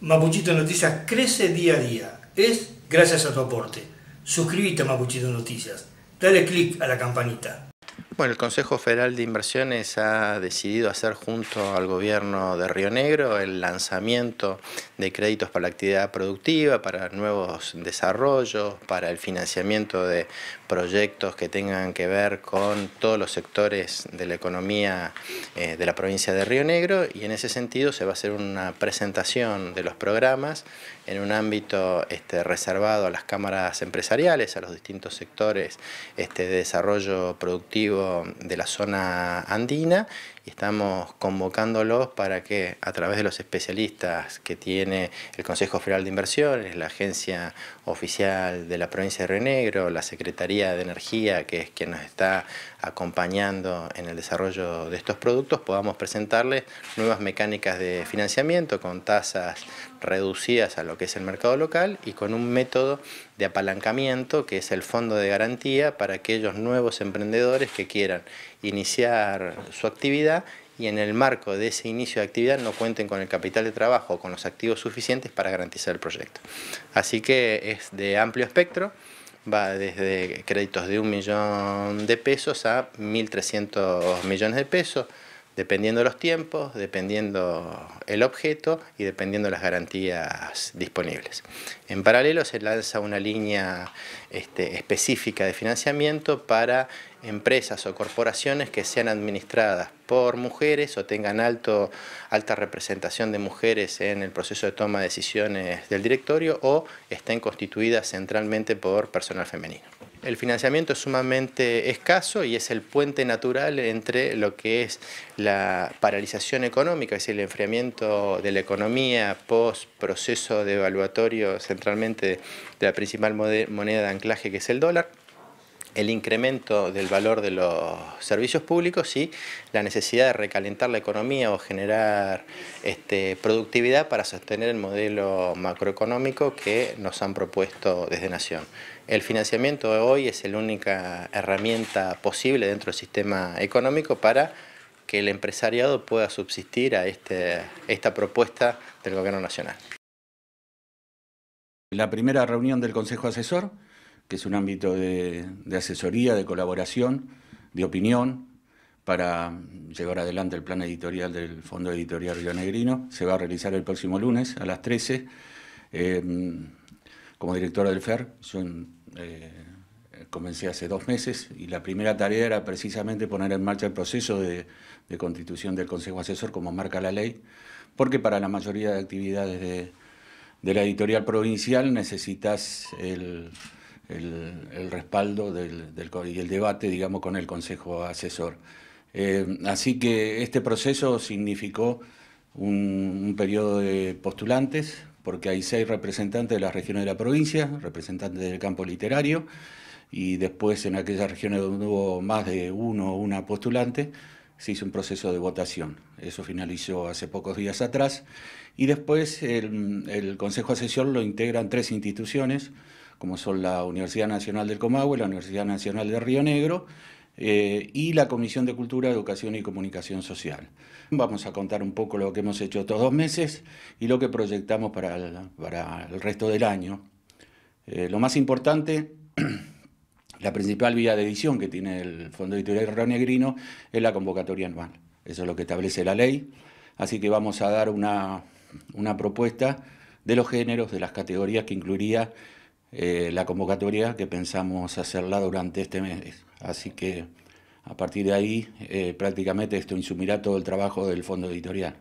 Mapuchito Noticias crece día a día. Es gracias a tu aporte. Suscríbete a Mapuchito Noticias. Dale click a la campanita. Bueno, el Consejo Federal de Inversiones ha decidido hacer junto al gobierno de Río Negro el lanzamiento de créditos para la actividad productiva, para nuevos desarrollos, para el financiamiento de proyectos que tengan que ver con todos los sectores de la economía eh, de la provincia de Río Negro y en ese sentido se va a hacer una presentación de los programas en un ámbito este, reservado a las cámaras empresariales, a los distintos sectores este, de desarrollo productivo de la zona andina y estamos convocándolos para que a través de los especialistas que tiene el Consejo Federal de Inversiones, la Agencia Oficial de la Provincia de Río Negro, la Secretaría de Energía, que es quien nos está acompañando en el desarrollo de estos productos, podamos presentarles nuevas mecánicas de financiamiento con tasas reducidas a lo que es el mercado local y con un método de apalancamiento que es el fondo de garantía para aquellos nuevos emprendedores que quieran quieran iniciar su actividad y en el marco de ese inicio de actividad no cuenten con el capital de trabajo o con los activos suficientes para garantizar el proyecto. Así que es de amplio espectro, va desde créditos de un millón de pesos a 1.300 millones de pesos, dependiendo los tiempos, dependiendo el objeto y dependiendo las garantías disponibles. En paralelo se lanza una línea este, específica de financiamiento para empresas o corporaciones que sean administradas por mujeres o tengan alta representación de mujeres en el proceso de toma de decisiones del directorio o estén constituidas centralmente por personal femenino el financiamiento es sumamente escaso y es el puente natural entre lo que es la paralización económica, es decir, el enfriamiento de la economía post proceso de evaluatorio centralmente de la principal moneda de anclaje que es el dólar, el incremento del valor de los servicios públicos y la necesidad de recalentar la economía o generar este, productividad para sostener el modelo macroeconómico que nos han propuesto desde Nación. El financiamiento hoy es la única herramienta posible dentro del sistema económico para que el empresariado pueda subsistir a este, esta propuesta del Gobierno Nacional. La primera reunión del Consejo Asesor que es un ámbito de, asesoría, de colaboración, de opinión, para llevar adelante el plan editorial del Fondo Editorial Río Negrino. Se va a realizar el próximo lunes a las 13. Eh, como directora del FER, yo eh, comencé hace dos meses y la primera tarea era precisamente poner en marcha el proceso de, constitución del Consejo Asesor como marca la ley, porque para la mayoría de actividades de la editorial provincial necesitas el el, respaldo del, del, y el debate, digamos, con el Consejo Asesor. Eh, así que este proceso significó un, periodo de postulantes, porque hay seis representantes de las regiones de la provincia, representantes del campo literario, y después en aquellas regiones donde hubo más de uno o una postulante, se hizo un proceso de votación. Eso finalizó hace pocos días atrás. Y después el, el Consejo Asesor lo integran tres instituciones, como son la Universidad Nacional del Comahue, la Universidad Nacional de Río Negro eh, y la Comisión de Cultura, Educación y Comunicación Social. Vamos a contar un poco lo que hemos hecho estos dos meses y lo que proyectamos para el, para el resto del año. Eh, lo más importante... La principal vía de edición que tiene el Fondo Editorial Negrino es la convocatoria anual. Eso es lo que establece la ley. Así que vamos a dar una, una propuesta de los géneros, de las categorías que incluiría eh, la convocatoria que pensamos hacerla durante este mes. Así que a partir de ahí eh, prácticamente esto insumirá todo el trabajo del fondo editorial.